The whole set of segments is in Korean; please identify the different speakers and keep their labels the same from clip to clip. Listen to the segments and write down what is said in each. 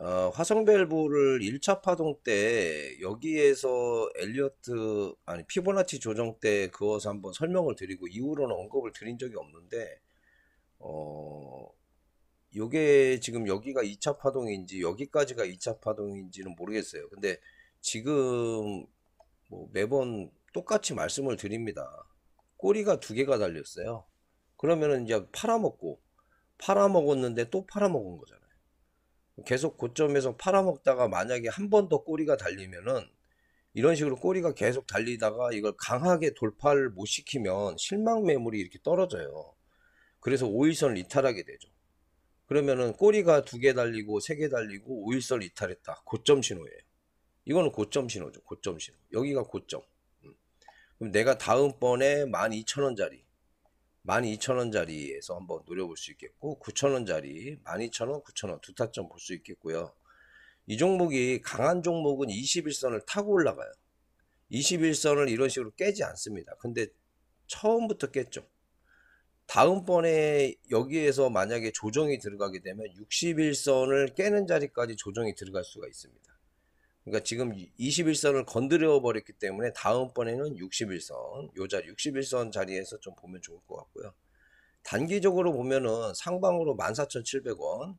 Speaker 1: 어, 화성밸브를 1차 파동 때 여기에서 엘리어트 아니 피보나치 조정 때 그어서 한번 설명을 드리고 이후로는 언급을 드린 적이 없는데 어 요게 지금 여기가 2차 파동인지 여기까지가 2차 파동인지는 모르겠어요. 근데 지금 뭐 매번 똑같이 말씀을 드립니다. 꼬리가 두 개가 달렸어요. 그러면은 이제 팔아먹고 팔아먹었는데 또 팔아먹은 거잖아요. 계속 고점에서 팔아먹다가 만약에 한 번 더 꼬리가 달리면은 이런 식으로 꼬리가 계속 달리다가 이걸 강하게 돌파를 못 시키면 실망 매물이 이렇게 떨어져요. 그래서 5일선을 이탈하게 되죠. 그러면은 꼬리가 두 개 달리고 세 개 달리고 5일선을 이탈했다. 고점 신호예요. 이거는 고점 신호죠. 고점 신호. 여기가 고점. 음. 그럼 내가 다음번에 12,000원짜리 12,000원짜리에서 한번 노려볼 수 있겠고 9,000원짜리 12,000원, 9,000원 두 타점 볼 수 있겠고요. 이 종목이 강한 종목은 21선을 타고 올라가요. 21선을 이런 식으로 깨지 않습니다. 근데 처음부터 깼죠. 다음번에 여기에서 만약에 조정이 들어가게 되면 61선을 깨는 자리까지 조정이 들어갈 수가 있습니다. 그러니까 지금 21선을 건드려 버렸기 때문에 다음번에는 61선 요 자리 61선 자리에서 좀 보면 좋을 것 같고요. 단기적으로 보면은 상방으로 14,700원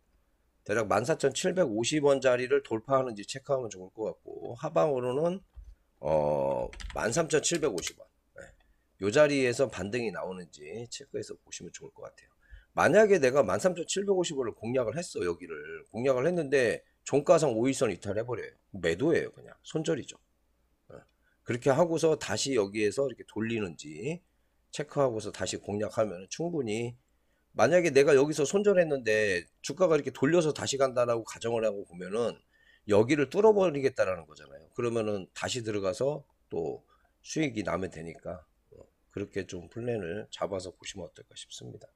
Speaker 1: 대략 14,750원 자리를 돌파하는지 체크하면 좋을 것 같고 하방으로는 어 13,750원 예. 요 자리에서 반등이 나오는지 체크해서 보시면 좋을 것 같아요. 만약에 내가 13,750원을 공략을 했어 여기를 공략을 했는데 종가상 5일선 이탈해버려요. 매도예요, 그냥. 손절이죠. 예. 그렇게 하고서 다시 여기에서 이렇게 돌리는지 체크하고서 다시 공략하면 충분히 만약에 내가 여기서 손절했는데 주가가 이렇게 돌려서 다시 간다라고 가정을 하고 보면은 여기를 뚫어버리겠다라는 거잖아요. 그러면은 다시 들어가서 또 수익이 나면 되니까 어, 그렇게 좀 플랜을 잡아서 보시면 어떨까 싶습니다.